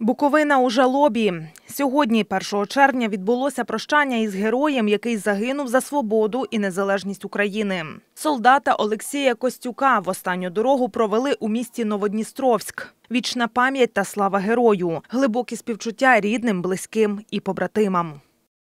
Буковина у жалобі сьогодні, 1 червня, відбулося прощання із героєм, який загинув за свободу і незалежність України. Солдата Олексія Костюка в останню дорогу провели у місті Новодністровськ. Вічна пам'ять та слава герою, глибокі співчуття рідним, близьким і побратимам.